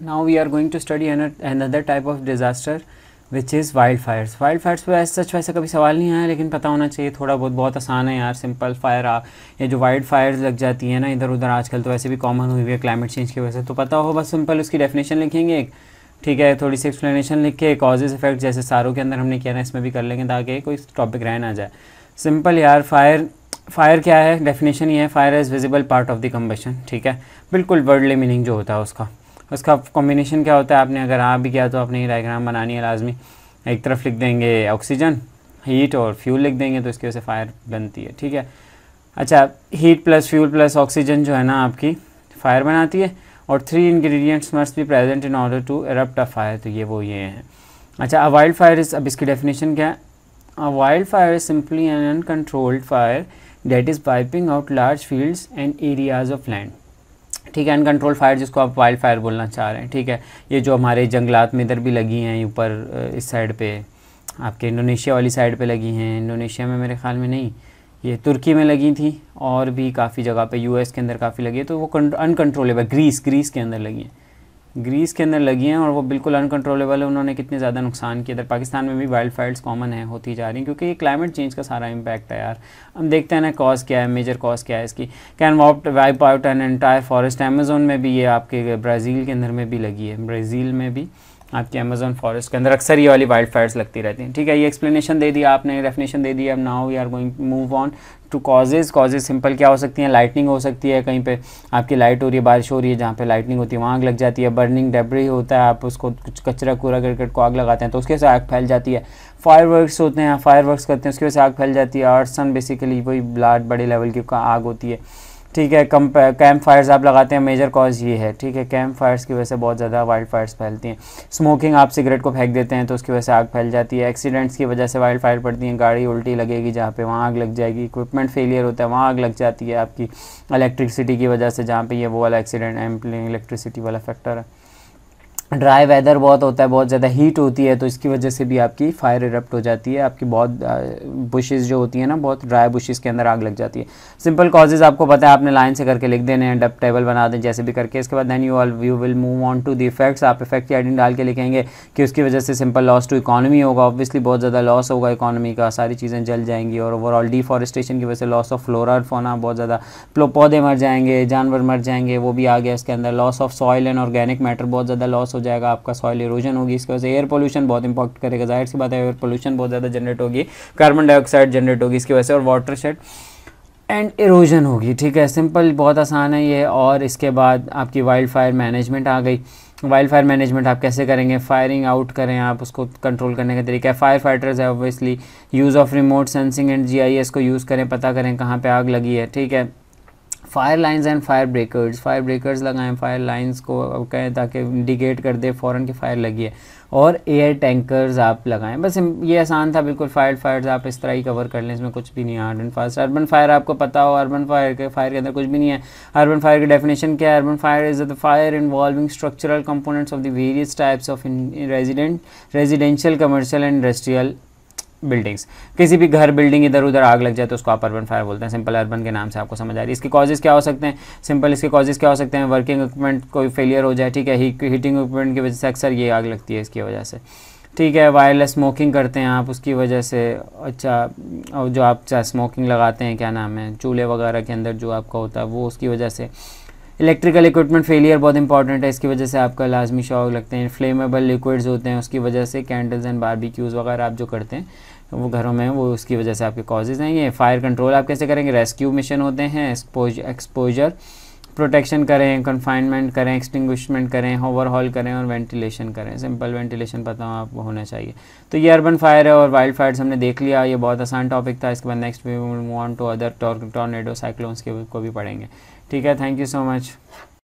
now we are going to study another type of disaster which is wildfires wildfires पर सच वैसा कभी सवाल नहीं आया लेकिन पता होना चाहिए थोड़ा बहुत बहुत आसान है यार सिंपल फायर आ या जो वाइल्ड फायर्स लग जाती है ना इधर उधर आजकल तो वैसे भी कॉमन हुई हुई है क्लाइमेट चेंज की वजह से तो पता हो बस सिंपल उसकी डेफिनेशन लिखेंगे एक ठीक है थोड़ी सी एक्सप्लेनेशन लिख के कॉजेज इफेक्ट जैसे सारों के अंदर हमने किया ना इसमें भी कर लेंगे ताकि कोई टॉपिक रह ना जाए सिंपल यार फायर फायर क्या है डेफिनेशन ये है fire is visible part of the combustion ठीक है बिल्कुल वर्डली मीनिंग जो होता है उसका उसका कॉम्बिनेशन क्या होता है आपने अगर आ भी किया तो आपने ये डायग्राम बनानी है लाजमी एक तरफ लिख देंगे ऑक्सीजन हीट और फ्यूल लिख देंगे तो इसकी वजह से फायर बनती है ठीक है अच्छा heat plus fuel plus oxygen जो है ना आपकी फायर बनाती है और three ingredients must be present in order to erupt a fire तो ये वो ये हैं अच्छा अ वाइल्ड फायर इज़ अब इसकी डेफिनेशन क्या है a wildfire is simply an uncontrolled fire that is piping out large fields and areas of land ठीक है अनकंट्रोल फायर जिसको आप वाइल्ड फायर बोलना चाह रहे हैं ठीक है ये जो हमारे जंगलात में इधर भी लगी हैं ऊपर इस साइड पे आपके इंडोनेशिया वाली साइड पे लगी हैं इंडोनेशिया में मेरे ख्याल में नहीं ये तुर्की में लगी थी और भी काफ़ी जगह पे यूएस के अंदर काफ़ी लगी है तो वो अनकंट्रोलेबल ग्रीस ग्रीस के अंदर लगी हैं ग्रीस के अंदर लगी हैं और वो बिल्कुल अनकंट्रोलेबल है उन्होंने कितने ज़्यादा नुकसान किया इधर पाकिस्तान में भी वाइल्ड फायर्स कॉमन है होती जा रही हैं क्योंकि ये क्लाइमेट चेंज का सारा इंपैक्ट है यार हम देखते हैं ना कॉज क्या है मेजर कॉज क्या है इसकी कैन वॉप wipe out an entire forest Amazon में भी ये आपके ब्राज़ील के अंदर में भी लगी है ब्राज़ील में भी आपके अमेजोन फॉरेस्ट के अंदर अक्सर ये वाली वाइल्ड फायर्स लगती रहती हैं ठीक है ये एक्सप्लेनेशन दे दिया आपने डेफिनेशन दे दी अब now we are going move on to causes causes simple क्या हो सकती हैं लाइटनिंग हो सकती है कहीं पे आपकी लाइट हो रही है बारिश हो रही है जहाँ पे लाइटनिंग होती है वहाँ आग लग जाती है बर्निंग डेबरी होता है आप उसको कुछ कचरा कूड़ा करकट को आग लगाते हैं तो उसके से आग फैल जाती है फायर वर्कस होते हैं फायर वर्कस करते हैं उसकी वजह से आग फैल जाती है और सन बेसिकली वही ब्लाड बड़े लेवल की आग होती है ठीक है कम कैंप फायर्स आप लगाते हैं मेजर कॉज ये है ठीक है कैंप फायर्स की वजह से बहुत ज़्यादा वाइल्ड फायर्स फैलती हैं स्मोकिंग आप सिगरेट को फेंक देते हैं तो उसकी वजह से आग फैल जाती है एक्सीडेंट्स की वजह से वाइल्ड फायर पड़ती हैं गाड़ी उल्टी लगेगी जहाँ पे वहाँ आग लग जाएगी इक्विपमेंट फेलियर होता है वहाँ आग लग जाती है आपकी इलेक्ट्रिसिटी की वजह से जहाँ पर ये वो वाला एक्सीडेंट एम्पलिंग इलेक्ट्रिसिटी वाला फैक्टर है ड्राई वेदर बहुत होता है बहुत ज़्यादा हीट होती है तो इसकी वजह से भी आपकी फायर इरप्ट हो जाती है आपकी बहुत बुशेज़ जो होती है ना बहुत ड्राई बुशेज़ के अंदर आग लग जाती है सिंपल कॉजेज़ आपको पता है आपने लाइन से करके लिख देने हैं डब टेबल बना दें जैसे भी करके इसके बाद then you all you will move on to the effects आप इफेक्ट की आइडिंग डाल के लिखेंगे कि उसकी वजह से सिंपल लॉस टू इकानमी होगा ऑब्वियसली बहुत ज़्यादा लॉस होगा इकानमी का सारी चीज़ें जल जाएंगी और ओवरऑल डिफॉरेस्टेशन की वजह से लॉस ऑफ फ्लोरा फोना बहुत ज़्यादा पौधे मर जाएंगे जानवर मर जाएंगे वो भी आ गया इसके अंदर loss of soil and organic matter बहुत ज़्यादा लॉस हो जाएगा आपका सॉइल इरोजन होगी इसकी वजह से एयर पोल्यूशन बहुत इंपॉक्ट करेगा जाहिर सी बात है एयर पोल्यूशन बहुत ज़्यादा जनरेट होगी कार्बन डाइऑक्साइड जनरेट होगी इसकी वजह से और वाटर शेड एंड इरोजन होगी ठीक है सिंपल बहुत आसान है ये और इसके बाद आपकी वाइल्ड फायर मैनेजमेंट आ गई वाइल्ड फायर मैनेजमेंट आप कैसे करेंगे फायरिंग आउट करें आप उसको कंट्रोल करने का तरीका है फायर फाइटर्स है obviously use of remote sensing and GIS को यूज़ करें पता करें कहाँ पे आग लगी है ठीक है fire lines and fire breakers fire breakers लगाएं फायर लाइंस को कहें ताकि इंडिकेट कर दे फ़ौरन की फायर लगी है और एयर टैंकर्स आप लगाएं बस ये आसान था बिल्कुल फायर फायर्स आप इस तरह ही कवर कर लें इसमें कुछ भी नहीं है hard and fast urban fire आपको पता हो अर्बन फायर के फायर के अंदर कुछ भी नहीं है अर्बन फायर की डेफिनेशन क्या है urban fire is the fire involving structural components of the various types of resident residential commercial and industrial buildings किसी भी घर बिल्डिंग इधर उधर आग लग जाए तो उसको आप अर्बन फायर बोलते हैं सिंपल अर्बन के नाम से आपको समझ आ रही है इसके कॉजेज़ क्या हो सकते हैं सिंपल इसके कॉजेज़ क्या हो सकते हैं वर्किंग इक्विपमेंट कोई फेलियर हो जाए ठीक है हीटिंग इक्विपमेंट की वजह से अक्सर ये आग लगती है इसकी वजह से ठीक है वायरलेस स्मोकिंग करते हैं आप उसकी वजह से अच्छा और जो आप स्मोकिंग लगाते हैं क्या नाम है चूल्हे वगैरह के अंदर जो आपका होता है वो उसकी वजह से इलेक्ट्रिकल इक्विपमेंट फेलियर बहुत इंपॉर्टेंट है इसकी वजह से आपका लाजमी शौक लगते हैं फ्लेमेबल लिक्विड्स होते हैं उसकी वजह से कैंडल्स एंड बारबेक्यूज़ वगैरह आप जो करते हैं वो घरों में वो उसकी वजह से आपके कॉजेज़ हैं ये फायर कंट्रोल आप कैसे करेंगे रेस्क्यू मिशन होते हैं एक्सपोजर प्रोटेक्शन करें कन्फाइनमेंट करें एक्सटिंग्विशमेंट करें ओवरहॉल करें और वेंटिलेशन करें सिंपल वेंटिलेशन पता हूँ आपको होना चाहिए तो ये अर्बन फायर है और वाइल्ड फायर्स हमने देख लिया ये बहुत आसान टॉपिक था इसके बाद next we move on to other tornado cyclones के को भी पढ़ेंगे ठीक है थैंक यू सो मच